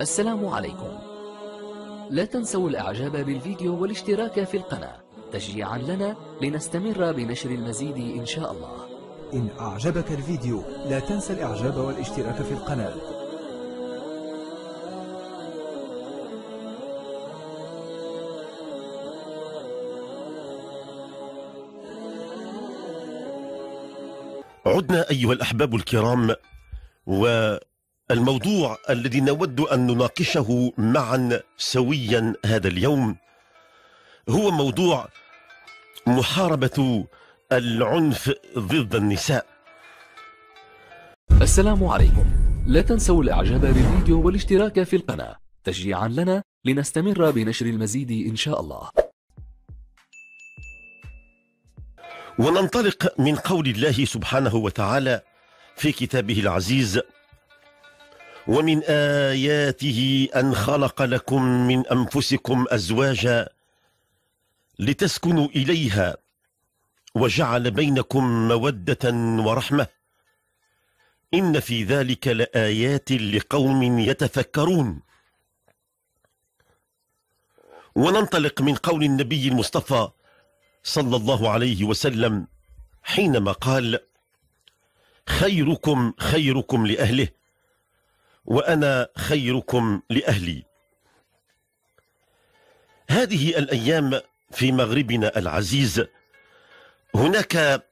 السلام عليكم لا تنسوا الإعجاب بالفيديو والاشتراك في القناة تشجيعا لنا لنستمر بنشر المزيد إن شاء الله إن أعجبك الفيديو لا تنسى الإعجاب والاشتراك في القناة عدنا أيها الأحباب الكرام و الموضوع الذي نود أن نناقشه معا سويا هذا اليوم هو موضوع محاربة العنف ضد النساء السلام عليكم لا تنسوا الاعجاب بالفيديو والاشتراك في القناة تشجيعا لنا لنستمر بنشر المزيد إن شاء الله وننطلق من قول الله سبحانه وتعالى في كتابه العزيز ومن آياته أن خلق لكم من أنفسكم أزواجا لتسكنوا إليها وجعل بينكم مودة ورحمة إن في ذلك لآيات لقوم يتفكرون وننطلق من قول النبي المصطفى صلى الله عليه وسلم حينما قال خيركم خيركم لأهله وأنا خيركم لأهلي هذه الأيام في مغربنا العزيز هناك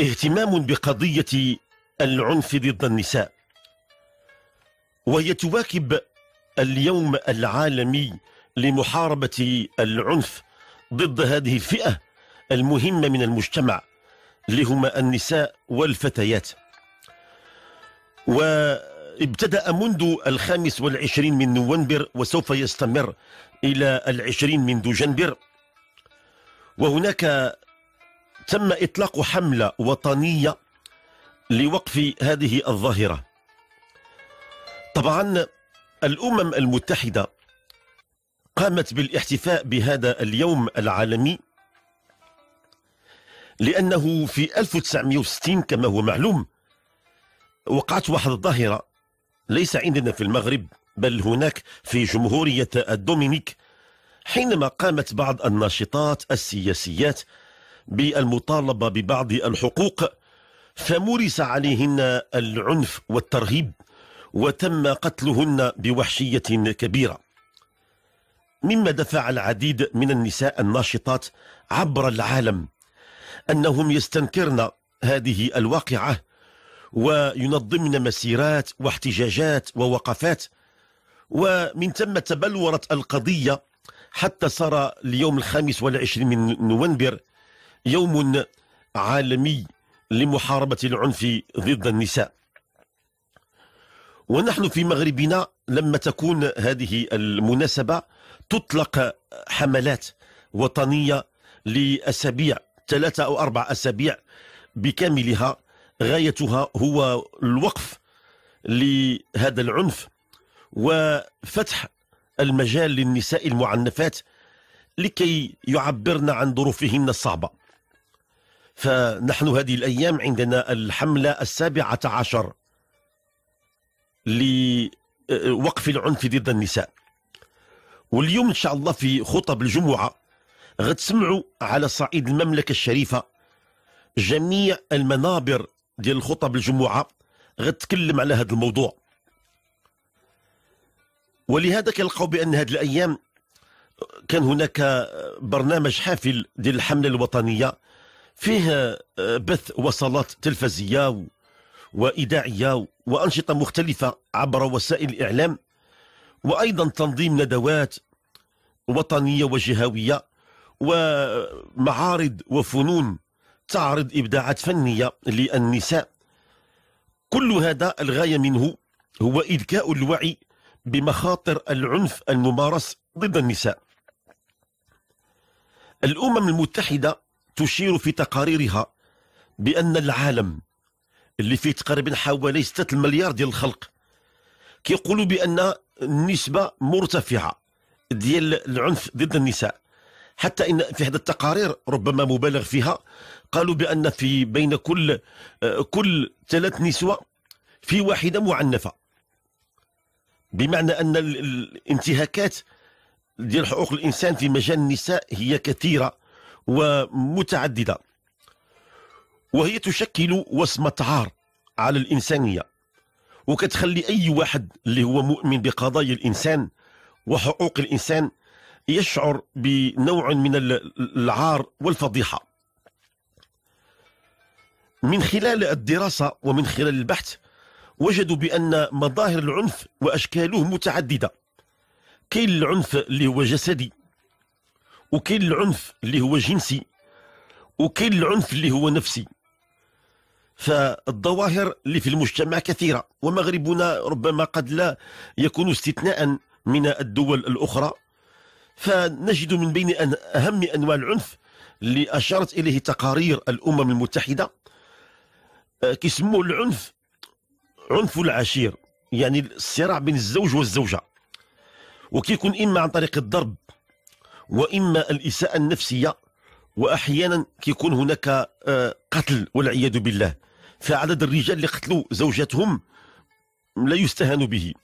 اهتمام بقضية العنف ضد النساء وهي تواكب اليوم العالمي لمحاربة العنف ضد هذه الفئة المهمة من المجتمع لهما النساء والفتيات وابتدأ منذ الخامس والعشرين من نوفمبر وسوف يستمر إلى العشرين من دجنبر وهناك تم إطلاق حملة وطنية لوقف هذه الظاهرة طبعا الأمم المتحدة قامت بالاحتفاء بهذا اليوم العالمي لأنه في 1960 كما هو معلوم وقعت واحد الظاهرة ليس عندنا في المغرب بل هناك في جمهورية الدومينيك حينما قامت بعض الناشطات السياسيات بالمطالبة ببعض الحقوق فمورس عليهن العنف والترهيب وتم قتلهن بوحشية كبيرة مما دفع العديد من النساء الناشطات عبر العالم أنهم يستنكرن هذه الواقعة وينظمن مسيرات واحتجاجات ووقفات ومن ثم تبلورت القضية حتى صار اليوم الخامس والعشرين من نوفمبر يوم عالمي لمحاربة العنف ضد النساء ونحن في مغربنا لما تكون هذه المناسبة تطلق حملات وطنية لأسابيع ثلاثة أو أربع أسابيع بكاملها غايتها هو الوقف لهذا العنف وفتح المجال للنساء المعنفات لكي يعبرن عن ظروفهن الصعبة فنحن هذه الأيام عندنا الحملة السابعة عشر لوقف العنف ضد النساء واليوم إن شاء الله في خطب الجمعة غتسمعوا على صعيد المملكة الشريفة جميع المنابر ديال الخطب الجمعه غتكلم على هذا الموضوع ولهذا كنلقاو بان هذه الايام كان هناك برنامج حافل ديال الحمله الوطنيه فيه آه، بث وصلات تلفزيه واذاعيه وانشطه مختلفه عبر وسائل الاعلام وايضا تنظيم ندوات وطنيه وجهويه ومعارض وفنون تعرض إبداعات فنية للنساء كل هذا الغاية منه هو إذكاء الوعي بمخاطر العنف الممارس ضد النساء الأمم المتحدة تشير في تقاريرها بأن العالم اللي فيه تقريبا حوالي 6 مليار ديال الخلق كيقولوا بأن النسبة مرتفعة ديال العنف ضد النساء حتى إن في هذه التقارير ربما مبالغ فيها قالوا بأن في بين كل آه، كل ثلاث نسوة في واحدة معنفة بمعنى أن الانتهاكات ديال حقوق الإنسان في مجال النساء هي كثيرة ومتعددة وهي تشكل وصمة عار على الإنسانية وكتخلي أي واحد اللي هو مؤمن بقضايا الإنسان وحقوق الإنسان يشعر بنوع من العار والفضيحة من خلال الدراسة ومن خلال البحث وجدوا بأن مظاهر العنف وأشكاله متعددة كاين العنف اللي هو جسدي وكاين العنف اللي هو جنسي وكاين العنف اللي هو نفسي فالظواهر اللي في المجتمع كثيرة ومغربنا ربما قد لا يكون استثناء من الدول الأخرى فنجد من بين أن أهم أنواع العنف اللي أشارت إليه تقارير الأمم المتحدة آه، كيسموه العنف عنف العشير يعني الصراع بين الزوج والزوجة وكيكون إما عن طريق الضرب وإما الإساءة النفسية وأحيانا كيكون هناك آه، قتل والعياذ بالله فعدد الرجال اللي قتلوا زوجاتهم لا يستهان به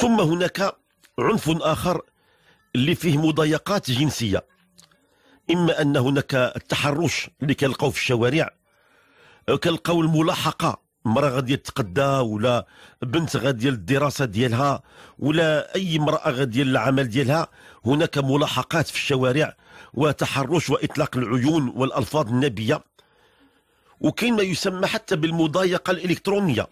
ثم هناك عنف آخر اللي فيه مضايقات جنسيه اما ان هناك التحرش اللي كيلقاو في الشوارع كنلقاو الملاحقه امرأة غادية تتقدى ولا بنت غادية للدراسة ديالها ولا أي امرأة غادية للعمل ديالها هناك ملاحقات في الشوارع وتحرش وإطلاق العيون والألفاظ النبية وكاين ما يسمى حتى بالمضايقة الإلكترونية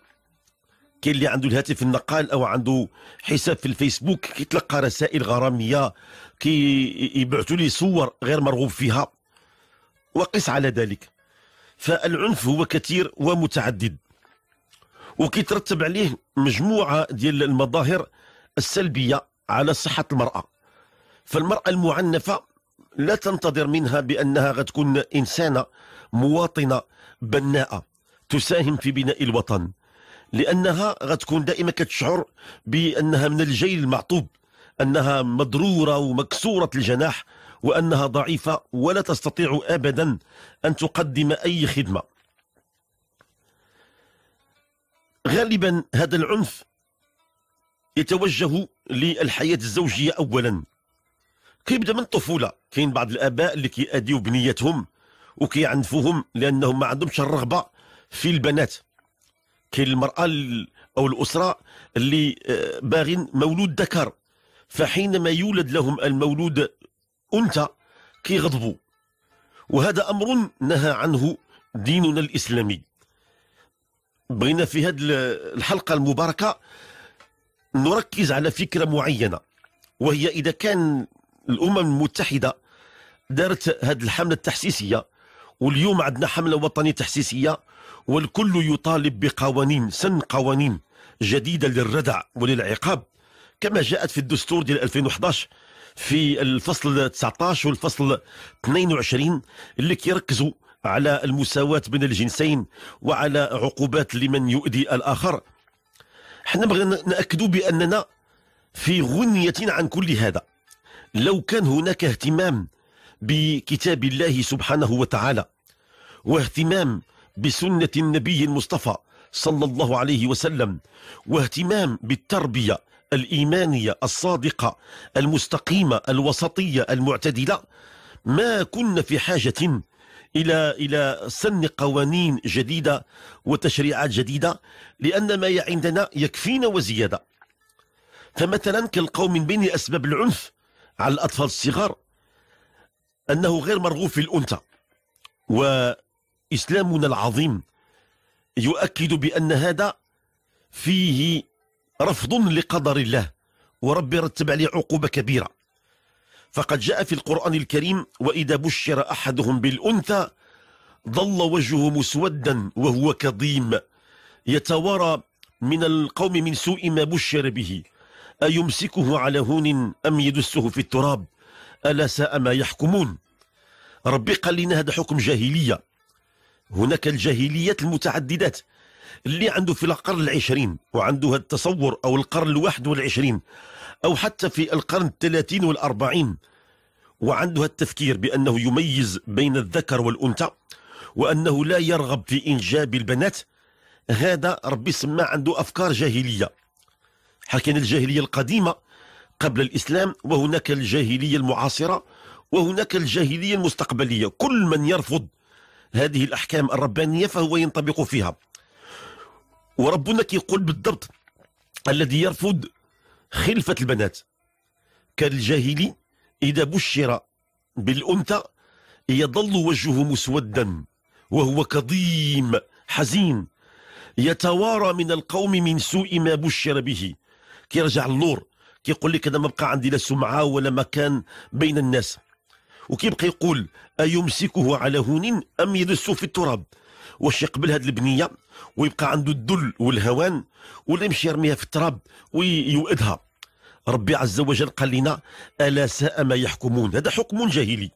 كاين اللي عنده الهاتف النقال او عنده حساب في الفيسبوك كيتلقى رسائل غراميه كي يبعثوا لي صور غير مرغوب فيها وقس على ذلك فالعنف هو كثير ومتعدد وكيترتب عليه مجموعه ديال المظاهر السلبيه على صحه المراه فالمراه المعنفه لا تنتظر منها بانها غتكون انسانه مواطنه بناءه تساهم في بناء الوطن لانها غتكون دائما كتشعر بانها من الجيل المعطوب انها مضروره ومكسوره الجناح وانها ضعيفه ولا تستطيع ابدا ان تقدم اي خدمه غالبا هذا العنف يتوجه للحياه الزوجيه اولا كيبدا من الطفوله كاين بعض الاباء اللي كيأديو بنيتهم وكيعنفوهم لانهم ما عندهمش الرغبه في البنات كاين المراه او الاسره اللي آه، باغين مولود ذكر فحينما يولد لهم المولود انثى كيغضبوا وهذا امر نهى عنه ديننا الاسلامي بغينا في هذه الحلقه المباركه نركز على فكره معينه وهي اذا كان الامم المتحده دارت هذه الحمله التحسيسيه واليوم عندنا حمله وطنيه تحسيسيه والكل يطالب بقوانين سن قوانين جديدة للردع وللعقاب كما جاءت في الدستور ديال 2011 في الفصل 19 والفصل 22 اللي كيركزوا على المساواة بين الجنسين وعلى عقوبات لمن يؤذي الآخر احنا بغينا نأكدوا بأننا في غنية عن كل هذا لو كان هناك اهتمام بكتاب الله سبحانه وتعالى واهتمام بسنة النبي المصطفى صلى الله عليه وسلم واهتمام بالتربية الإيمانية الصادقة المستقيمة الوسطية المعتدلة ما كنا في حاجة إلى إلى سن قوانين جديدة وتشريعات جديدة لأن ما عندنا يكفينا وزيادة فمثلا كالقوم من بين أسباب العنف على الأطفال الصغار أنه غير مرغوب في الأنثى إسلامنا العظيم يؤكد بأن هذا فيه رفض لقدر الله ورب رتب عليه عقوبة كبيرة فقد جاء في القرآن الكريم وإذا بشر أحدهم بالأنثى ظل وجهه مسودا وهو كظيم يتوارى من القوم من سوء ما بشر به أيمسكه على هون أم يدسه في التراب ألا ساء ما يحكمون ربي قال لنا هذا حكم جاهلية هناك الجاهليات المتعددات اللي عنده في القرن العشرين وعنده التصور أو القرن الواحد والعشرين أو حتى في القرن الثلاثين والأربعين وعنده التفكير بأنه يميز بين الذكر والأنثى وأنه لا يرغب في إنجاب البنات هذا ربي سما عنده أفكار جاهلية حكينا الجاهلية القديمة قبل الإسلام وهناك الجاهلية المعاصرة وهناك الجاهلية المستقبلية كل من يرفض هذه الأحكام الربانية فهو ينطبق فيها وربنا كيقول بالضبط الذي يرفض خلفة البنات كالجاهلي إذا بشر بالأنثى يظل وجهه مسودا وهو كظيم حزين يتوارى من القوم من سوء ما بشر به كيرجع اللور كيقول لك انا ما بقى عندي لا سمعه ولا مكان بين الناس وكيبقى يقول أيمسكه على هون أم يدسه في التراب واش يقبل هذه البنية ويبقى عنده الذل والهوان ولا يمشي يرميها في التراب ويوئدها ربي عز وجل قال لنا ألا ساء ما يحكمون هذا حكم جاهلي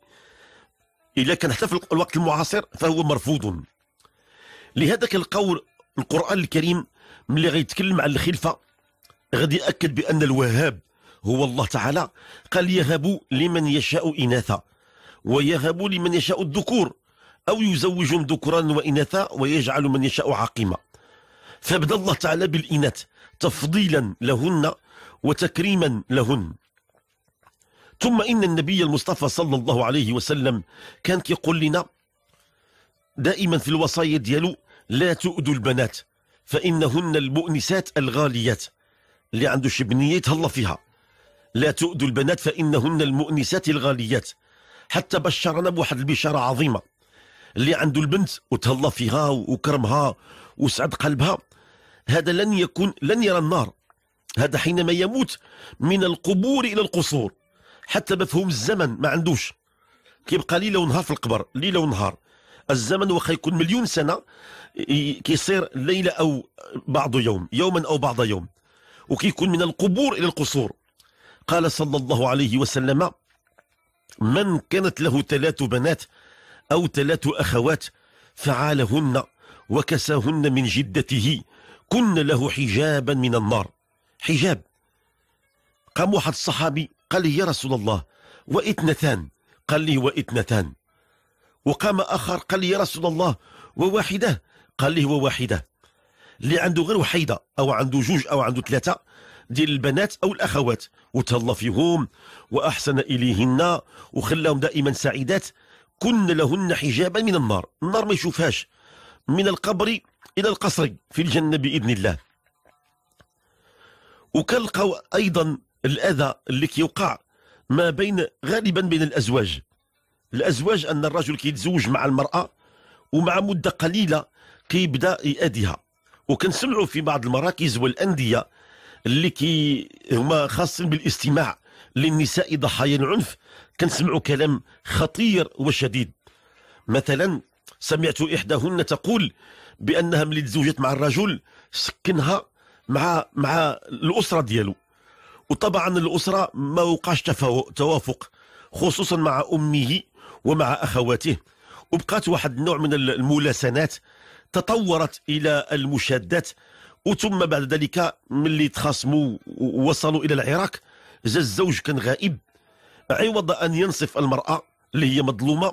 إذا كان حتى في الوقت المعاصر فهو مرفوض لهذا القول القرآن الكريم ملي غيتكلم على الخلفة غادي يأكد بأن الوهاب هو الله تعالى قال يهب لمن يشاء إناثا ويهب لمن يشاء الذكور أو يزوجهم ذكرا وإناثا ويجعل من يشاء عقيما فابدى الله تعالى بالإناث تفضيلا لهن وتكريما لهن ثم إن النبي المصطفى صلى الله عليه وسلم كان كيقول لنا دائما في الوصايا ديالو لا تؤذوا البنات فإنهن المؤنسات الغاليات اللي عنده شي بنيه يتهلا فيها لا تؤذوا البنات فإنهن المؤنسات الغاليات حتى بشرنا بواحد البشاره عظيمه اللي عنده البنت وتهلا فيها وكرمها وسعد قلبها هذا لن يكون لن يرى النار هذا حينما يموت من القبور الى القصور حتى مفهوم الزمن ما عندوش كيبقى ليله ونهار في القبر ليله ونهار الزمن واخا يكون مليون سنه كيصير ليله او بعض يوم يوما او بعض يوم وكيكون من القبور الى القصور قال صلى الله عليه وسلم من كانت له ثلاث بنات أو ثلاث أخوات فعالهن وكساهن من جدته كن له حجابا من النار حجاب قام واحد الصحابي قال لي يا رسول الله واثنتان قال لي واثنتان وقام آخر قال لي يا رسول الله وواحدة قال لي وواحدة اللي عنده غير وحيدة أو عنده جوج أو عنده ثلاثة ديال البنات او الاخوات وتهلا فيهم واحسن اليهن وخلاهم دائما سعيدات كن لهن حجابا من النار النار ما يشوفهاش من القبر الى القصر في الجنه باذن الله وكنلقاو ايضا الاذى اللي كيوقع ما بين غالبا بين الازواج الازواج ان الرجل كيتزوج مع المراه ومع مده قليله كيبدا يأذيها وكنسمعوا في بعض المراكز والانديه اللي كي هما خاصين بالاستماع للنساء ضحايا العنف كنسمعوا كلام خطير وشديد مثلا سمعت إحداهن تقول بأنها ملي تزوجت مع الرجل سكنها مع مع الأسرة ديالو وطبعا الأسرة ما وقعش توافق خصوصا مع أمه ومع أخواته وبقات واحد النوع من الملاسنات تطورت إلى المشادات وثم بعد ذلك ملي تخاصموا ووصلوا الى العراق جا الزوج كان غائب عوض ان ينصف المراه اللي هي مظلومه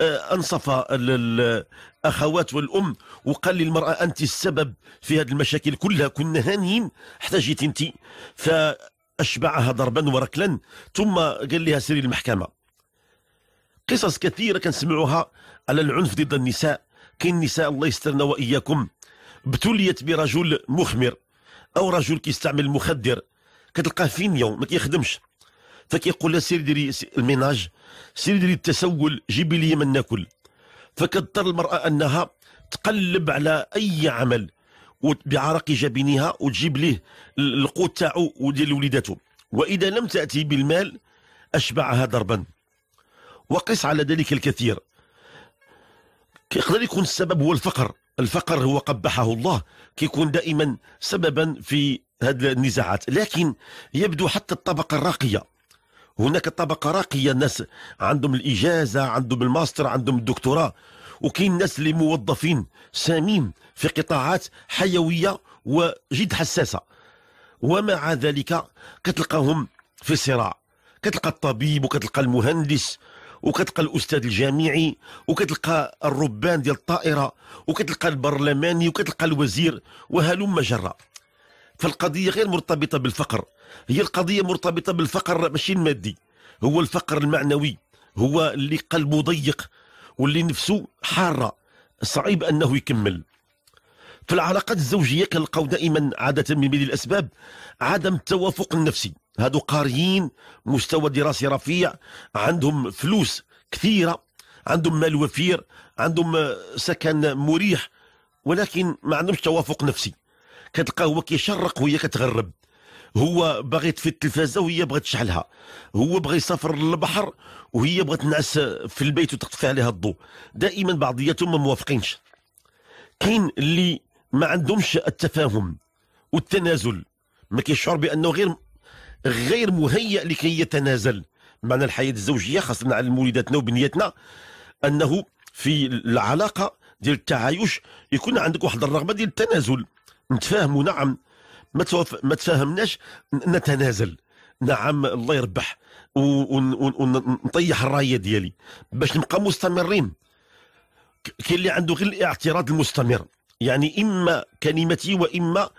آه، انصف الاخوات والام وقال للمراه انت السبب في هذه المشاكل كلها كنا هانيين حتى جيت انت فاشبعها ضربا وركلا ثم قال لها سيري المحكمه قصص كثيره كنسمعوها على العنف ضد النساء كاين نساء الله يسترنا واياكم ابتليت برجل مخمر او رجل كيستعمل مخدر كتلقاه فين يوم ما كيخدمش فكيقول لها سيري ديري الميناج سيري ديري التسول جيبي لي من ناكل فكضطر المراه انها تقلب على اي عمل بعرق جبينها وتجيب ليه القوت تاعو وديال وليداته واذا لم تاتي بالمال اشبعها ضربا وقس على ذلك الكثير يقدر يكون السبب هو الفقر الفقر هو قبحه الله كيكون دائما سببا في هذه النزاعات لكن يبدو حتى الطبقة الراقية هناك طبقة راقية ناس عندهم الإجازة عندهم الماستر عندهم الدكتوراه وكاين الناس اللي موظفين سامين في قطاعات حيوية وجد حساسة ومع ذلك كتلقاهم في صراع كتلقى الطبيب وكتلقى المهندس وكتلقى الاستاذ الجامعي وكتلقى الربان ديال الطائره وكتلقى البرلماني وكتلقى الوزير وهلم جرا فالقضيه غير مرتبطه بالفقر هي القضيه مرتبطه بالفقر ماشي المادي هو الفقر المعنوي هو اللي قلبه ضيق واللي نفسه حاره صعيب انه يكمل في العلاقات الزوجيه كنلقاو دائما عاده من بين الاسباب عدم التوافق النفسي هادو قاريين مستوى دراسي رفيع عندهم فلوس كثيرة عندهم مال وفير عندهم سكن مريح ولكن ما عندهمش توافق نفسي كتلقى هو كيشرق وهي كتغرب هو باغي في التلفازه وهي بغات تشعلها هو بغى يسافر للبحر وهي بغات تنعس في البيت وتطفي عليها الضوء دائما بعضياتهم ما موافقينش كاين اللي ما عندهمش التفاهم والتنازل ما كيشعر بانه غير غير مهيئ لكي يتنازل معنى الحياه الزوجيه خاصه على مولداتنا وبنياتنا انه في العلاقه ديال التعايش يكون عندك واحد الرغبه ديال التنازل نتفاهموا نعم ما ما تفاهمناش نتنازل نعم الله يربح ونطيح الرايه ديالي باش نبقى مستمرين كاين اللي عنده غير الاعتراض المستمر يعني اما كلمتي واما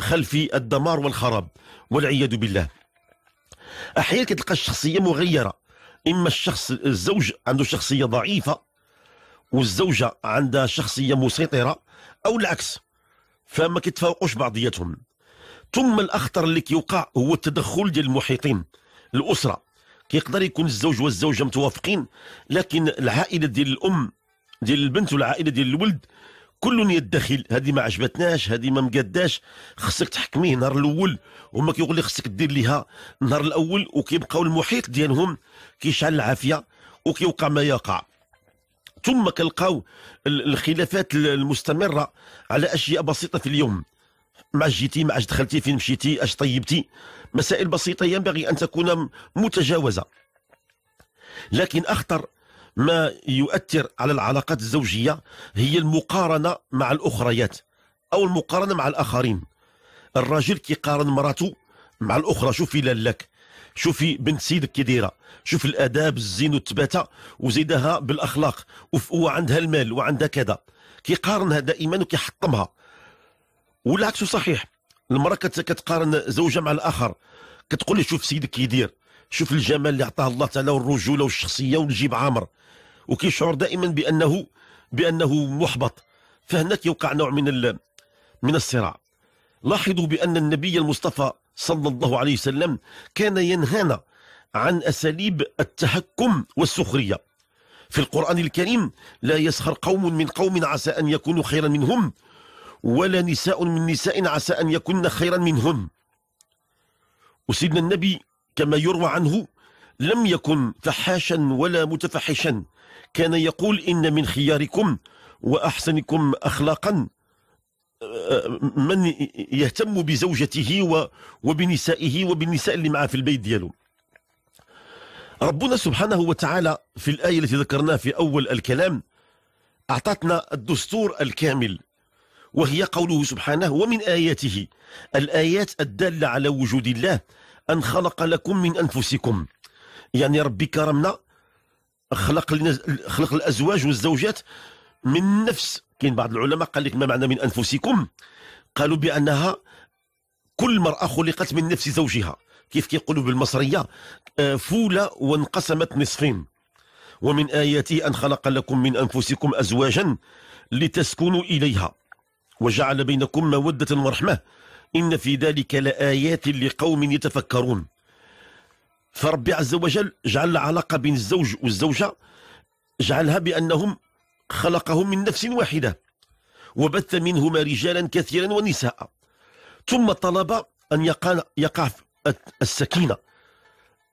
خلفي الدمار والخراب والعياذ بالله احيانا كتلقى الشخصيه مغيره اما الشخص الزوج عنده شخصيه ضعيفه والزوجه عندها شخصيه مسيطره او العكس فما كيتفوقوش بعضياتهم ثم الاخطر اللي كيوقع هو التدخل ديال المحيطين الاسره كيقدر يكون الزوج والزوجه متوافقين لكن العائله ديال الام ديال البنت والعائله ديال الولد كل يدخل هذه ما عجبتناش هذه ما مقداش خصك تحكميه نهار الاول وما كيقول لي خصك دير ليها النهار الاول وكيبقاو المحيط ديالهم كيشعل العافيه وكيوقع ما يقع ثم كنلقاو الخلافات المستمره على اشياء بسيطه في اليوم مع جيتي مع دخلتي فين مشيتي اش طيبتي مسائل بسيطه ينبغي ان تكون متجاوزه لكن اخطر ما يؤثر على العلاقات الزوجية هي المقارنة مع الأخريات أو المقارنة مع الآخرين الرجل كيقارن مراته مع الأخرى شوفي لالك شوفي بنت سيدك كي دايره شوف الاداب الزين والتباته وزيدها بالاخلاق وعندها المال وعندها كذا كيقارنها دائما وكيحطمها والعكس صحيح المراه كتقارن زوجها مع الاخر كتقول لي شوف سيدك كيدير شوف الجمال اللي عطاه الله تعالى والرجوله والشخصيه ونجيب عامر وكيشعر دائما بانه بانه محبط فهنا كيوقع نوع من من الصراع لاحظوا بان النبي المصطفى صلى الله عليه وسلم كان ينهانا عن اساليب التهكم والسخريه في القران الكريم لا يسخر قوم من قوم عسى ان يكونوا خيرا منهم ولا نساء من نساء عسى ان يكن خيرا منهم وسيدنا النبي كما يروى عنه لم يكن فحاشا ولا متفحشا كان يقول إن من خياركم وأحسنكم أخلاقا آه، من يهتم بزوجته وبنسائه وبالنساء اللي معاه في البيت ديالو ربنا سبحانه وتعالى في الآية التي ذكرناها في أول الكلام أعطتنا الدستور الكامل وهي قوله سبحانه ومن آياته الآيات الدالة على وجود الله أن خلق لكم من أنفسكم يعني ربي كرمنا خلق لنا خلق الأزواج والزوجات من نفس كاين بعض العلماء قال لك ما معنى من أنفسكم قالوا بأنها كل مرأة خلقت من نفس زوجها كيف كيقولوا بالمصرية آه، فولة وانقسمت نصفين ومن آياته أن خلق لكم من أنفسكم أزواجا لتسكنوا إليها وجعل بينكم مودة ورحمة إن في ذلك لآيات لقوم يتفكرون فربي عز وجل جعل العلاقة بين الزوج والزوجة جعلها بأنهم خلقهم من نفس واحدة وبث منهما رجالا كثيرا ونساء ثم طلب أن يقع, يقع السكينة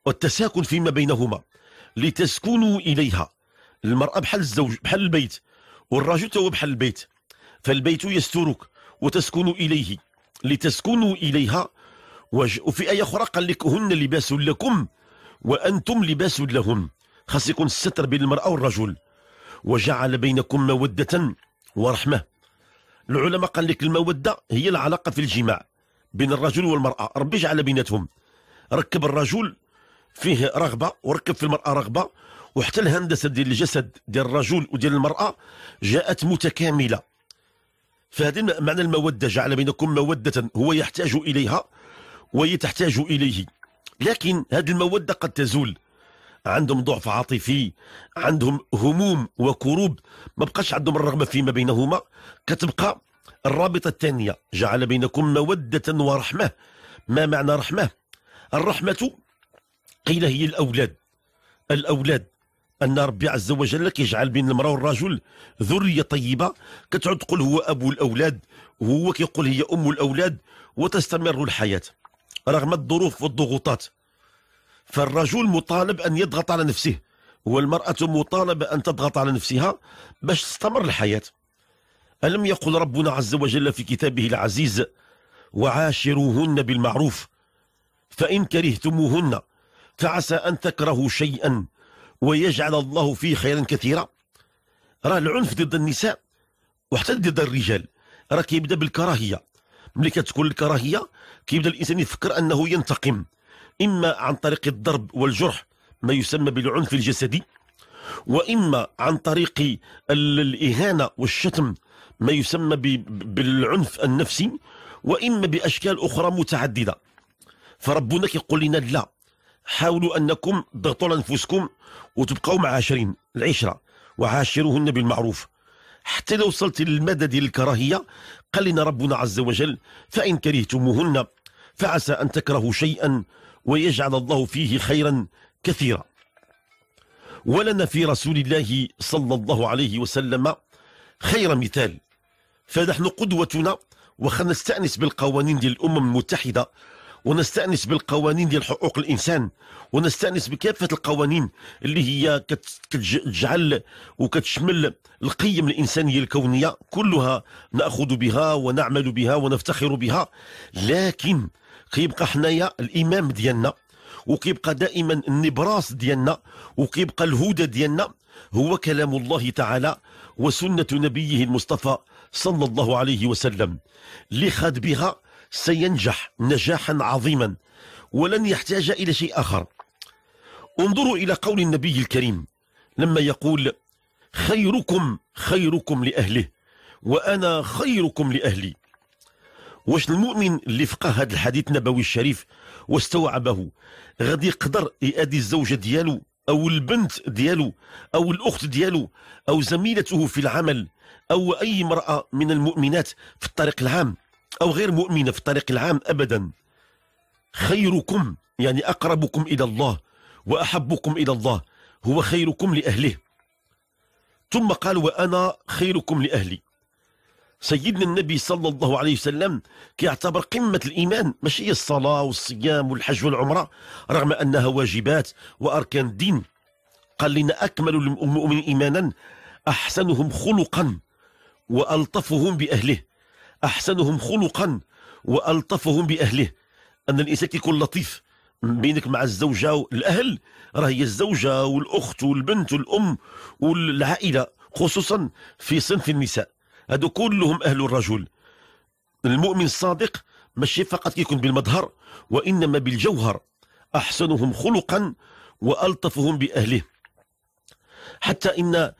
والتساكن فيما بينهما لتسكنوا إليها المرأة بحال الزوج بحال البيت والرجل هو بحال البيت فالبيت يسترك وتسكن إليه لتسكنوا إليها وفي آية أخرى قال لك هن لباس لكم وأنتم لباس لهم خاص يكون الستر بين المرأة والرجل وجعل بينكم مودة ورحمة العلماء قال لك المودة هي العلاقة في الجماع بين الرجل والمرأة ربي جعل بيناتهم ركب الرجل فيه رغبة وركب في المرأة رغبة وحتى الهندسة ديال الجسد ديال الرجل وديال المرأة جاءت متكاملة فهذا معنى المودة جعل بينكم مودة هو يحتاج إليها وهي تحتاج إليه لكن هذه المودة قد تزول عندهم ضعف عاطفي عندهم هموم وكروب ما بقاش عندهم الرغبة فيما بينهما كتبقى الرابطة الثانية جعل بينكم مودة ورحمة ما معنى رحمة الرحمة قيل هي الأولاد الأولاد ان ربي عز وجل كيجعل بين المراه والرجل ذريه طيبه كتعود تقول هو ابو الاولاد وهو كيقول هي ام الاولاد وتستمر الحياه رغم الظروف والضغوطات فالرجل مطالب ان يضغط على نفسه والمراه مطالبه ان تضغط على نفسها باش تستمر الحياه الم يقل ربنا عز وجل في كتابه العزيز وعاشروهن بالمعروف فان كرهتموهن فعسى ان تكرهوا شيئا ويجعل الله فيه خيرا كثيرا راه العنف ضد النساء وحتى ضد الرجال راه كيبدا بالكراهيه ملي كتكون الكراهيه كيبدا الانسان يفكر انه ينتقم اما عن طريق الضرب والجرح ما يسمى بالعنف الجسدي واما عن طريق الاهانه والشتم ما يسمى بالعنف النفسي واما باشكال اخرى متعدده فربنا كيقول لنا لا حاولوا انكم تضغطوا على انفسكم وتبقوا مع عشرين العشره وعاشروهن بالمعروف حتى لو وصلت للمدى ديال الكراهيه قال لنا ربنا عز وجل فان كرهتموهن فعسى ان تكرهوا شيئا ويجعل الله فيه خيرا كثيرا ولنا في رسول الله صلى الله عليه وسلم خير مثال فنحن قدوتنا وخلنا نستأنس بالقوانين ديال الأمم المتحدة ونستانس بالقوانين ديال حقوق الانسان ونستانس بكافه القوانين اللي هي كتجعل وكتشمل القيم الانسانيه الكونيه كلها ناخذ بها ونعمل بها ونفتخر بها لكن كيبقى حنايا الامام ديالنا وكيبقى دائما النبراس ديالنا وكيبقى الهدى ديالنا هو كلام الله تعالى وسنه نبيه المصطفى صلى الله عليه وسلم اللي خاد بها سينجح نجاحا عظيما ولن يحتاج إلى شيء آخر انظروا إلى قول النبي الكريم لما يقول خيركم خيركم لأهله وأنا خيركم لأهلي واش المؤمن اللي فقه هذا الحديث النبوي الشريف واستوعبه غادي يقدر يأدي الزوجة ديالو أو البنت ديالو أو الأخت ديالو أو زميلته في العمل أو أي امرأة من المؤمنات في الطريق العام أو غير مؤمنة في الطريق العام أبدا خيركم يعني أقربكم إلى الله وأحبكم إلى الله هو خيركم لأهله ثم قال وأنا خيركم لأهلي سيدنا النبي صلى الله عليه وسلم كيعتبر قمة الإيمان ماشي هي الصلاة والصيام والحج والعمرة رغم أنها واجبات وأركان الدين قال لنا أكمل المؤمن إيمانا أحسنهم خلقا وألطفهم بأهله أحسنهم خلقا وألطفهم بأهله أن الإنسان كيكون لطيف بينك مع الزوجة والأهل راه هي الزوجة والأخت والبنت والأم والعائلة خصوصا في صنف النساء هادو كلهم أهل الرجل المؤمن الصادق ماشي فقط كيكون بالمظهر وإنما بالجوهر أحسنهم خلقا وألطفهم بأهله حتى إن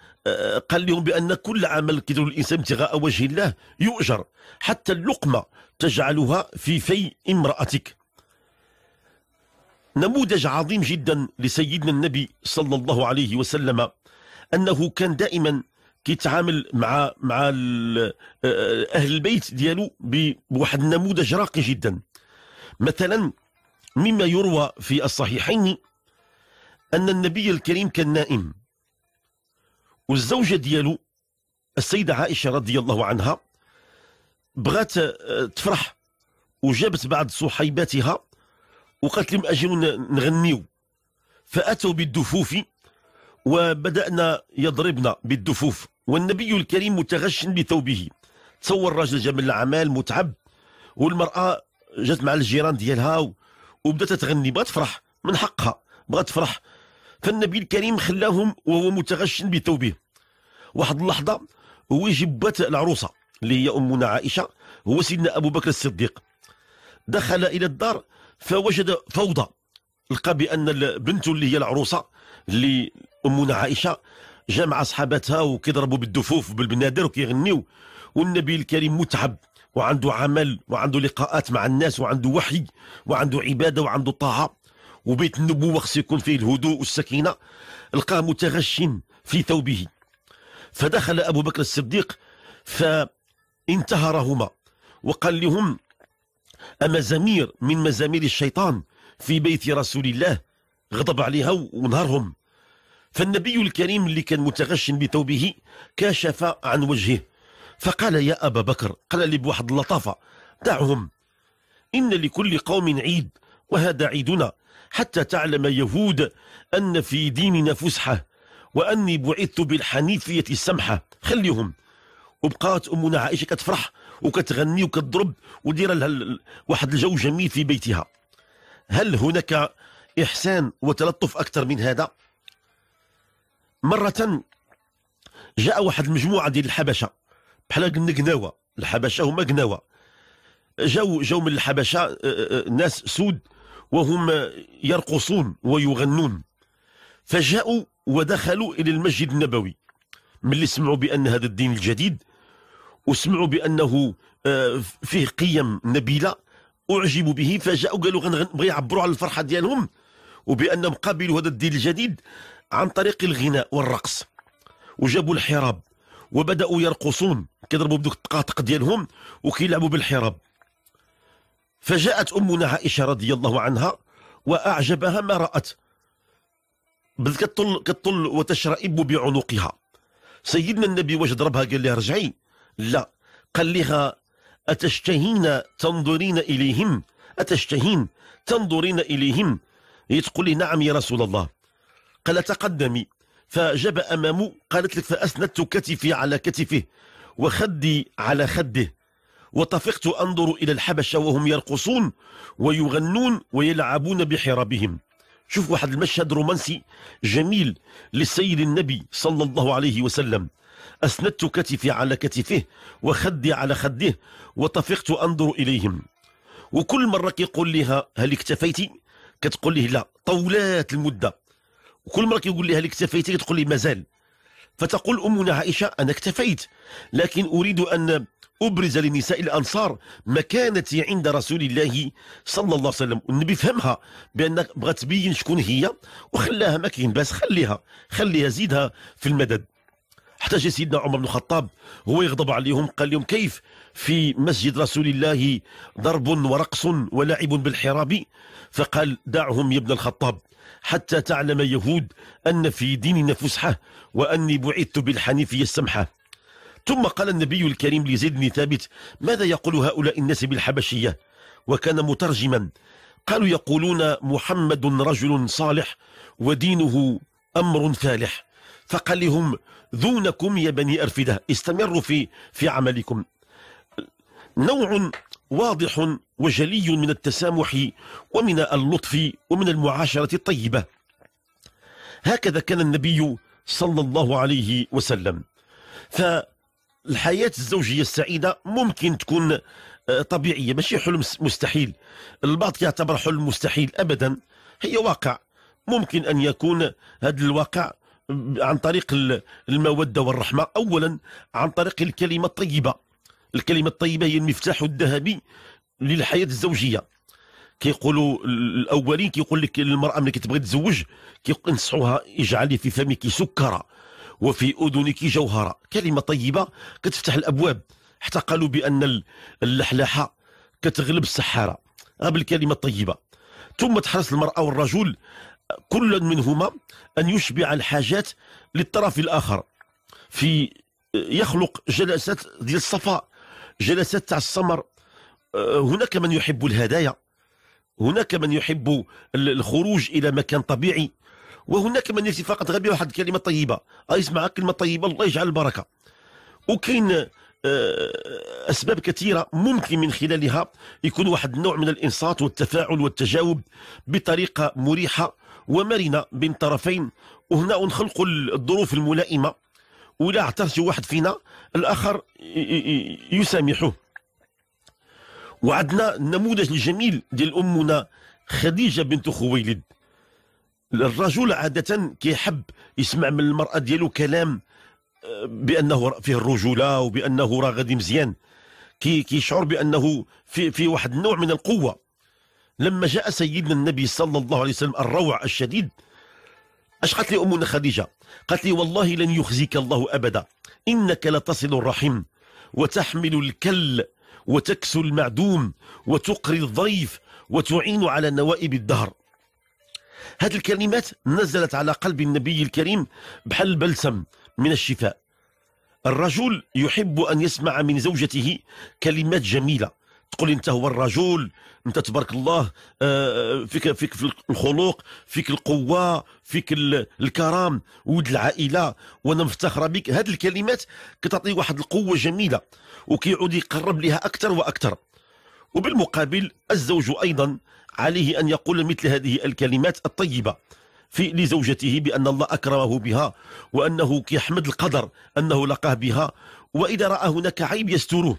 قال لهم بان كل عمل كيديروا الانسان ابتغاء وجه الله يؤجر حتى اللقمه تجعلها في في امراتك نموذج عظيم جدا لسيدنا النبي صلى الله عليه وسلم انه كان دائما كيتعامل مع مع آه، اهل البيت ديالو بواحد النموذج راقي جدا مثلا مما يروى في الصحيحين ان النبي الكريم كان نائم والزوجه ديالو السيده عائشه رضي الله عنها بغات آه، تفرح وجابت بعض صحيباتها وقالت لهم اجيو نغنيو فاتوا بالدفوف وبدانا يضربنا بالدفوف والنبي الكريم متغش بثوبه تصور راجل جا الاعمال متعب والمراه جات مع الجيران ديالها وبدات تغني بغات تفرح من حقها بغات تفرح فالنبي الكريم خلاهم وهو متغش بثوبه واحد اللحظه هو جبت العروسه اللي هي امنا عائشه هو سيدنا ابو بكر الصديق دخل الى الدار فوجد فوضى لقى بان بنته اللي هي العروسه اللي امنا عائشه جمع صحاباتها وكيضربوا بالدفوف بالبنادر وكيغنيو والنبي الكريم متعب وعنده عمل وعنده لقاءات مع الناس وعنده وحي وعنده عباده وعنده طاعه وبيت النبوة خص يكون فيه الهدوء والسكينة لقاه متغش في ثوبه فدخل أبو بكر الصديق فانتهرهما وقال لهم أما زمير من مزامير الشيطان في بيت رسول الله غضب عليها ونهرهم فالنبي الكريم اللي كان متغش بثوبه كشف عن وجهه فقال يا أبا بكر قال لي بواحد اللطافة دعهم إن لكل قوم عيد وهذا عيدنا حتى تعلم يهود أن في ديننا فسحة وأني بعثت بالحنيفية السمحة خليهم وبقات أمنا عائشة كتفرح وكتغني وكتضرب ودير لها واحد الجو جميل في بيتها هل هناك إحسان وتلطف أكثر من هذا؟ مرة جاء واحد المجموعة ديال الحبشة بحال قلنا قناوة الحبشة هما قناوة جاو جاو من الحبشة ناس سود وهم يرقصون ويغنون فجاءوا ودخلوا إلى المسجد النبوي من اللي سمعوا بأن هذا الدين الجديد وسمعوا بأنه آه، فيه قيم نبيلة أعجبوا به فجاءوا قالوا بغي يعبروا على الفرحة ديالهم وبأنهم قابلوا هذا الدين الجديد عن طريق الغناء والرقص وجابوا الحراب وبدأوا يرقصون كيضربوا بدوك الطقاطق ديالهم وكيلعبوا بالحراب فجاءت أمنا عائشة رضي الله عنها وأعجبها ما رأت بل كتطل, كتطل وتشرئب بعنقها سيدنا النبي واش ضربها قال لها رجعي لا قال لها أتشتهين تنظرين إليهم أتشتهين تنظرين إليهم تقول لي نعم يا رسول الله قال تقدمي فجب أمامه قالت لك فأسندت كتفي على كتفه وخدي على خده وطفقت أنظر إلى الحبشة وهم يرقصون ويغنون ويلعبون بحرابهم شوف واحد المشهد رومانسي جميل للسيد النبي صلى الله عليه وسلم أسندت كتفي على كتفه وخدي على خده وطفقت أنظر إليهم وكل مرة كيقول لها هل اكتفيتي كتقول له لا طولات المدة وكل مرة كيقول لها هل اكتفيتي كتقول لي مازال فتقول أمنا عائشة أنا اكتفيت لكن أريد أن أبرز لنساء الأنصار مكانتي عند رسول الله صلى الله عليه وسلم والنبي فهمها بأن بغات تبين شكون هي وخلاها ما كاين باس خليها خليها زيدها في المدد حتى جا سيدنا عمر بن الخطاب هو يغضب عليهم قال لهم كيف في مسجد رسول الله ضرب ورقص ولعب بالحراب فقال دعهم يا ابن الخطاب حتى تعلم يهود أن في ديننا فسحة وأني بعثت بالحنيفية السمحة ثم قال النبي الكريم لزيد بن ثابت ماذا يقول هؤلاء الناس بالحبشية وكان مترجما قالوا يقولون محمد رجل صالح ودينه أمر فالح فقال لهم ذونكم يا بني أرفدة استمروا في, في عملكم نوع واضح وجلي من التسامح ومن اللطف ومن المعاشرة الطيبة هكذا كان النبي صلى الله عليه وسلم ف الحياه الزوجيه السعيده ممكن تكون آه، طبيعيه ماشي حلم مستحيل البعض يعتبر حلم مستحيل ابدا هي واقع ممكن ان يكون هذا الواقع عن طريق الموده والرحمه اولا عن طريق الكلمه الطيبه الكلمه الطيبه هي المفتاح الذهبي للحياه الزوجيه كيقولوا الاولين كيقول لك المراه ملي كتبغي تزوج كينصحوها اجعلي في فمك سكره وفي أذنك جوهرة كلمة طيبة كتفتح الأبواب حتى قالوا بأن اللحلاحه كتغلب السحارة غاب الكلمة الطيبة ثم تحرص المرأة والرجل كل منهما أن يشبع الحاجات للطرف الآخر في يخلق جلسات ديال الصفاء جلسات تاع السمر آه، هناك من يحب الهدايا هناك من يحب الخروج إلى مكان طبيعي وهناك من يأتي فقط غبي واحد الكلمة طيبة أسمع آه، كلمة طيبة الله يجعل البركة وكاين آه، اسباب كثيره ممكن من خلالها يكون واحد النوع من الانصات والتفاعل والتجاوب بطريقه مريحه ومرنه بين الطرفين وهنا نخلق الظروف الملائمه ولا اعترف واحد فينا الاخر يسامحه وعدنا النموذج الجميل ديال امنا خديجه بنت خويلد الرجل عادة كيحب يسمع من المرأة ديالو كلام آه، بأنه فيه الرجولة وبأنه راه غادي مزيان كي كيشعر بأنه في, في واحد النوع من القوة لما جاء سيدنا النبي صلى الله عليه وسلم الروع الشديد اش قالت لي امنا خديجه قالت لي والله لن يخزيك الله ابدا انك لتصل الرحم وتحمل الكل وتكسو المعدوم وتقري الضيف وتعين على نوائب الدهر هذه الكلمات نزلت على قلب النبي الكريم بحال بلسم من الشفاء الرجل يحب أن يسمع من زوجته كلمات جميلة تقول انت هو الرجل انت تبارك الله آه، آه، فيك فيك في الخلق فيك القوه فيك الكرم ود العائله وانا مفتخره بك هذه الكلمات كتعطي واحد القوه جميله وكيعود يقرب لها اكثر واكثر وبالمقابل الزوج أيضا عليه أن يقول مثل هذه الكلمات الطيبة في لزوجته بأن الله أكرمه بها وأنه يحمد القدر أنه لقاه بها وإذا رأى هناك عيب يستره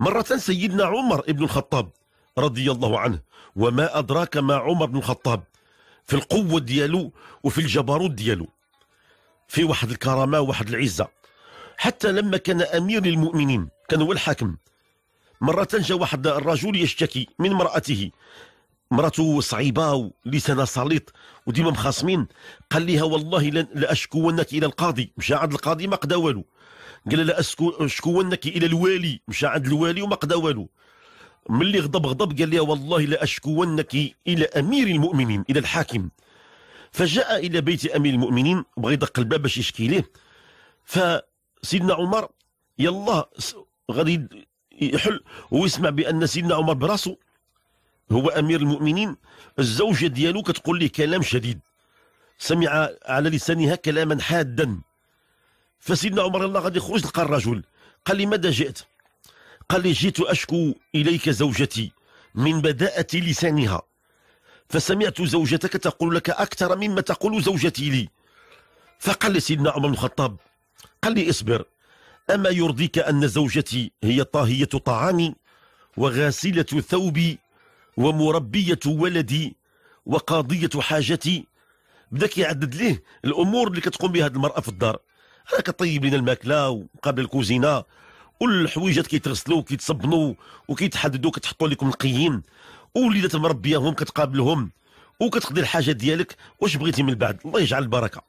مرة سيدنا عمر بن الخطاب رضي الله عنه وما أدراك ما عمر بن الخطاب في القوة ديالو وفي الجبروت ديالو في واحد الكرامة وواحد العزة حتى لما كان أمير للمؤمنين كان هو الحاكم مرة جاء واحد الرجل يشتكي من مرأته مراته مرته صعيبه ولسانها سليط وديما مخاصمين قال لها والله لأشكونك إلى القاضي مشى عند القاضي ما قدا والو قال لها لأشكونك إلى الوالي مشى عند الوالي وما قدا والو ملي غضب غضب قال لها والله لأشكونك إلى أمير المؤمنين إلى الحاكم فجاء إلى بيت أمير المؤمنين بغى يدق الباب باش يشكي ليه فسيدنا عمر يلا غادي يحل ويسمع بان سيدنا عمر براسه هو امير المؤمنين الزوجه ديالو كتقول ليه كلام شديد سمع على لسانها كلاما حادا فسيدنا عمر الله غادي يخرج لقى الرجل قال لي ماذا جئت قال لي جئت اشكو اليك زوجتي من بداءه لسانها فسمعت زوجتك تقول لك اكثر مما تقول زوجتي لي فقال لي سيدنا عمر بن الخطاب قال لي اصبر أما يرضيك أن زوجتي هي طاهية طعامي وغاسلة ثوبي ومربية ولدي وقاضية حاجتي بدك يعدد ليه الأمور اللي كتقوم بها هذه المرأة في الدار راك طيب لنا الماكلة وقبل الكوزينة والحويجات كيتغسلوا وكيتصبنوا وكيتحددوا كتحطوا لكم نقيين وليدات مربياهم كتقابلهم وكتقضي الحاجه ديالك واش بغيتي من بعد الله يجعل البركه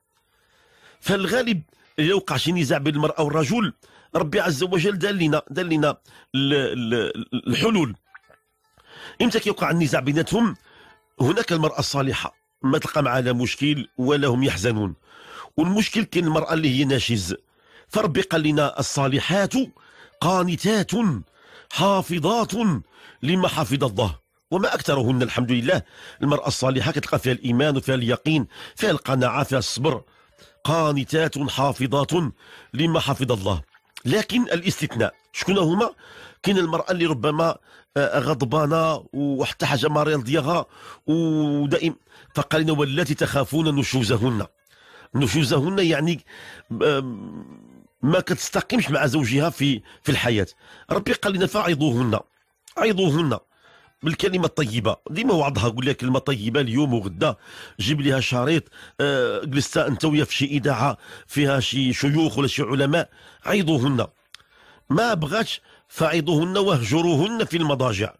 فالغالب وقع شي نزاع بين المراه والرجل ربي عز وجل دال لنا دال لنا الحلول امتى كيوقع النزاع بيناتهم هناك المراه الصالحه ما تلقى معها لا مشكل ولا هم يحزنون والمشكل كاين المراه اللي هي ناشز فربي قال لنا الصالحات قانتات حافظات لما حفظ الله وما اكثرهن الحمد لله المراه الصالحه كتلقى فيها الايمان وفيها اليقين فيها القناعه فيها الصبر قانتات حافظات لما حفظ الله لكن الاستثناء شكون هما كاين المراه اللي ربما آه، غضبانه وحتى حاجه ماريال ديالها ودائم فقال واللاتي تخافون نشوزهن نشوزهن يعني ما كتستقيمش مع زوجها في في الحياه ربي قال لنا فاعظوهن عظوهن بالكلمه الطيبه ديما وعدها قول لها كلمه طيبه اليوم وغدا جيب لها شريط آه جلست انت ويا في شي اذاعه فيها شي شيوخ ولا شي علماء عيضوهن ما بغاتش فعيضوهن واهجروهن في المضاجع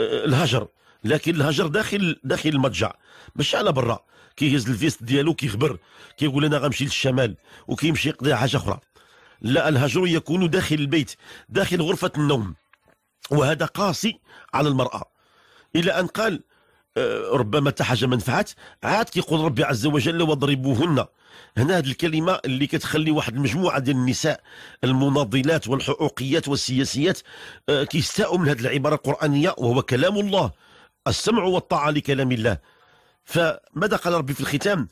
آه، الهجر لكن الهجر داخل داخل المضجع مش على برا كيهز الفيست ديالو كيخبر كيقول انا غنمشي للشمال وكيمشي يقضي حاجه اخرى لا الهجر يكون داخل البيت داخل غرفه النوم وهذا قاسي على المرأة إلى أن قال آه، ربما تحاجه منفعت عاد كيقول ربي عز وجل واضربوهن هنا هذه الكلمه اللي كتخلي واحد المجموعه ديال النساء المناضلات والحقوقيات والسياسيات آه، كيستاءوا من هذه العباره القرانيه وهو كلام الله السمع والطاعه لكلام الله فماذا قال ربي في الختام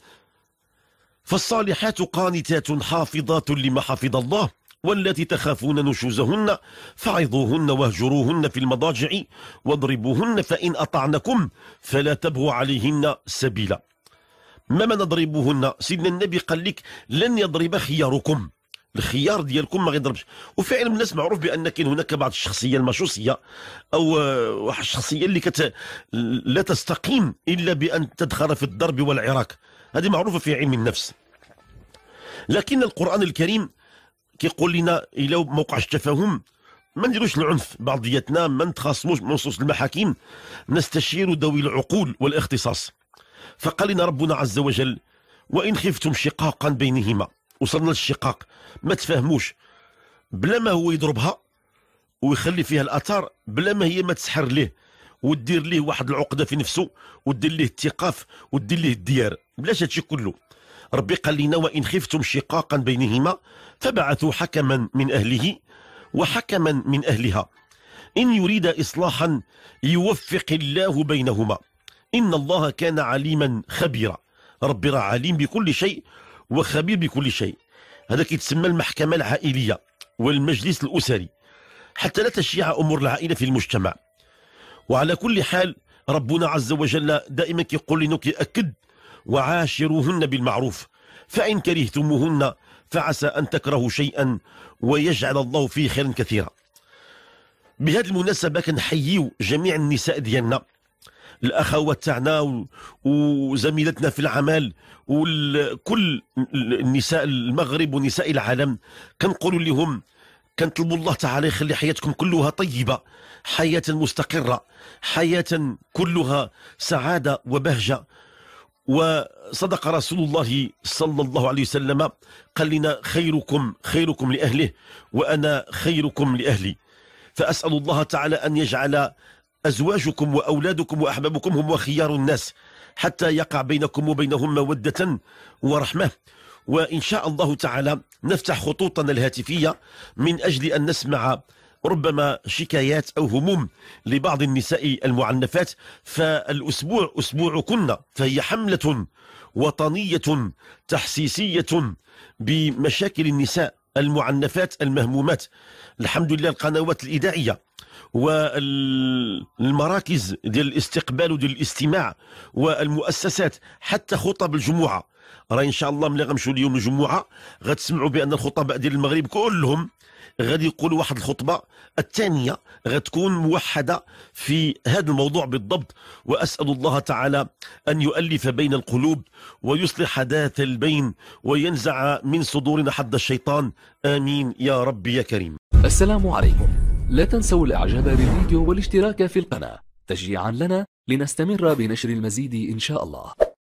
فالصالحات قانتات حافظات لما حفظ الله والتي تخافون نشوزهن فعظوهن واهجروهن في المضاجع واضربوهن فإن أطعنكم فلا تبغوا عليهن سبيلا ما ما نضربوهن سيدنا النبي قال لك لن يضرب خياركم الخيار ديالكم ما غيضربش وفعلا الناس معروف بان كاين هناك بعض الشخصيه المشوصيه او واحد الشخصيه اللي كت لا تستقيم الا بان تدخل في الضرب والعراك هذه معروفه في علم النفس لكن القران الكريم كيقول لنا الا ما وقعش تفاهم ما نديروش العنف بعضياتنا ما نتخاصموش بنصوص المحاكم نستشير ذوي العقول والاختصاص فقال لنا ربنا عز وجل وان خفتم شقاقا بينهما وصلنا للشقاق ما تفاهموش بلا ما هو يضربها ويخلي فيها الاثار بلا ما هي ما تسحر ليه ودير ليه واحد العقده في نفسه ودير ليه التيقاف ودير ليه الديار بلاش هادشي كله ربي قال لنا وإن خفتم شقاقا بينهما فبعثوا حكما من أهله وحكما من أهلها إن يريد إصلاحا يوفق الله بينهما إن الله كان عليما خبيرا ربي راه عليم بكل شيء وخبير بكل شيء هذا كيتسمى المحكمة العائلية والمجلس الأسري حتى لا تشيع أمور العائلة في المجتمع وعلى كل حال ربنا عز وجل دائما كيقول لنا كيأكد وعاشروهن بالمعروف فإن كرهتموهن فعسى أن تكرهوا شيئا ويجعل الله فيه خيرا كثيرا بهذه المناسبة كنحييو جميع النساء ديالنا الاخوات تاعنا وزميلتنا في العمل وكل النساء المغرب ونساء العالم كنقولوا لهم كنطلبوا الله تعالى يخلي حياتكم كلها طيبه حياه مستقره حياه كلها سعاده وبهجه وصدق رسول الله صلى الله عليه وسلم قال لنا خيركم خيركم لأهله وأنا خيركم لأهلي فأسأل الله تعالى أن يجعل أزواجكم وأولادكم وأحبابكم هم خيار الناس حتى يقع بينكم وبينهم مودة ورحمة وإن شاء الله تعالى نفتح خطوطنا الهاتفية من أجل أن نسمع ربما شكايات أو هموم لبعض النساء المعنفات فالأسبوع أسبوعكن فهي حملة وطنية تحسيسية بمشاكل النساء المعنفات المهمومات الحمد لله القنوات الإذاعية والمراكز ديال الاستقبال وديال الاستماع والمؤسسات حتى خطب الجمعه راه ان شاء الله ملي غنمشيو اليوم الجمعه غتسمعوا بان الخطباء ديال المغرب كلهم غادي يقولوا واحد الخطبه الثانيه غتكون موحده في هذا الموضوع بالضبط واسال الله تعالى ان يؤلف بين القلوب ويصلح ذات البين وينزع من صدورنا حد الشيطان امين يا رب يا كريم السلام عليكم لا تنسوا الاعجاب بالفيديو والاشتراك في القناه تشجيعا لنا لنستمر بنشر المزيد ان شاء الله